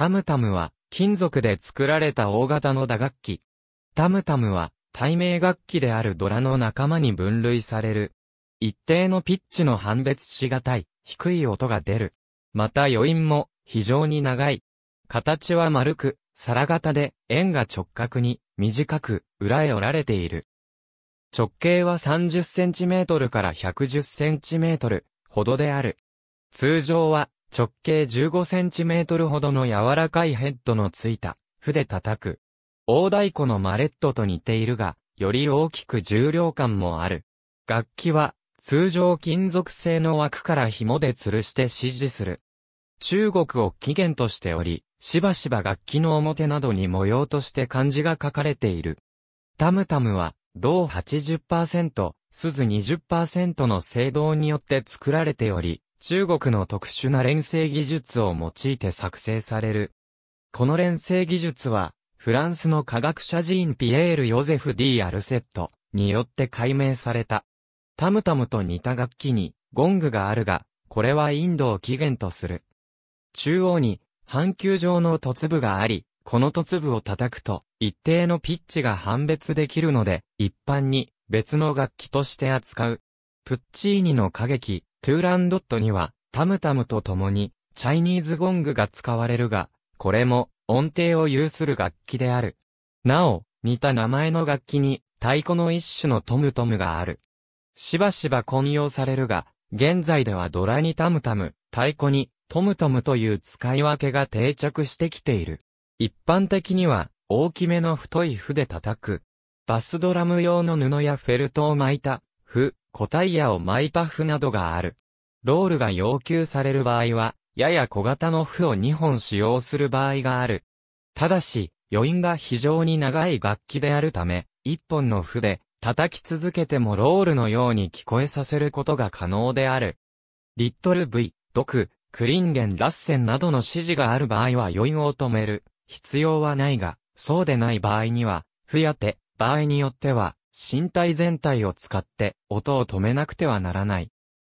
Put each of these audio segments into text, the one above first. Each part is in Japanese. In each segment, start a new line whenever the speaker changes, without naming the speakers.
タムタムは、金属で作られた大型の打楽器。タムタムは、対名楽器であるドラの仲間に分類される。一定のピッチの判別しがたい、低い音が出る。また余韻も、非常に長い。形は丸く、皿型で、円が直角に、短く、裏へ折られている。直径は 30cm から 110cm ほどである。通常は直径15センチメートルほどの柔らかいヘッドのついた、筆叩く。大太鼓のマレットと似ているが、より大きく重量感もある。楽器は、通常金属製の枠から紐で吊るして指示する。中国を起源としており、しばしば楽器の表などに模様として漢字が書かれている。タムタムは、銅80%、鈴20%の制銅によって作られており、中国の特殊な連成技術を用いて作成される。この連成技術は、フランスの科学者ジーン・ピエール・ヨゼフ・ D・ アルセットによって解明された。タムタムと似た楽器にゴングがあるが、これはインドを起源とする。中央に半球状の突部があり、この突部を叩くと一定のピッチが判別できるので、一般に別の楽器として扱う。プッチーニの歌劇、トゥーランドットには、タムタムと共に、チャイニーズゴングが使われるが、これも、音程を有する楽器である。なお、似た名前の楽器に、太鼓の一種のトムトムがある。しばしば混用されるが、現在ではドラにタムタム、太鼓にトムトムという使い分けが定着してきている。一般的には、大きめの太い符で叩く。バスドラム用の布やフェルトを巻いた、符、個体やをマイパフなどがある。ロールが要求される場合は、やや小型の負を2本使用する場合がある。ただし、余韻が非常に長い楽器であるため、1本の負で叩き続けてもロールのように聞こえさせることが可能である。リットル V、ドク、クリンゲン、ラッセンなどの指示がある場合は余韻を止める必要はないが、そうでない場合には、負やて、場合によっては、身体全体を使って音を止めなくてはならない。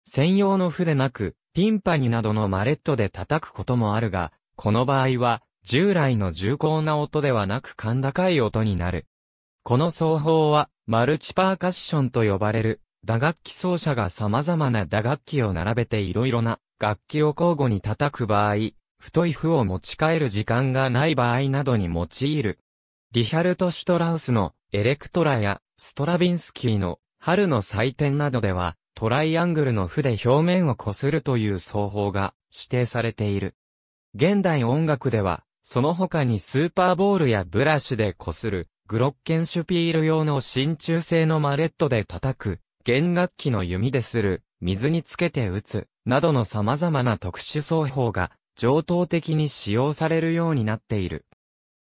専用の譜でなく、ピンパニなどのマレットで叩くこともあるが、この場合は、従来の重厚な音ではなく甲高い音になる。この奏法は、マルチパーカッションと呼ばれる、打楽器奏者が様々な打楽器を並べて色々な楽器を交互に叩く場合、太い譜を持ち帰る時間がない場合などに用いる。リヒャルト・シュトラウスのエレクトラやストラビンスキーの春の祭典などでは、トライアングルの負で表面をこするという奏法が指定されている。現代音楽では、その他にスーパーボールやブラシでこする、グロッケンシュピール用の真鍮製のマレットで叩く、弦楽器の弓でする、水につけて打つ、などの様々な特殊奏法が、上等的に使用されるようになっている。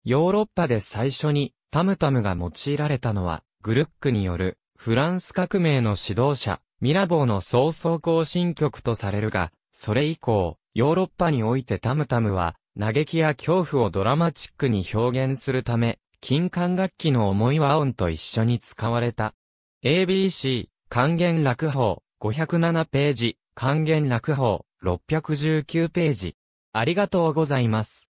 ヨーロッパで最初に、タムタムが用いられたのは、グルックによるフランス革命の指導者、ミラボーの早々行進曲とされるが、それ以降、ヨーロッパにおいてタムタムは、嘆きや恐怖をドラマチックに表現するため、金管楽器の重い和音と一緒に使われた。ABC、還元楽法、507ページ、還元楽法、619ページ。ありがとうございます。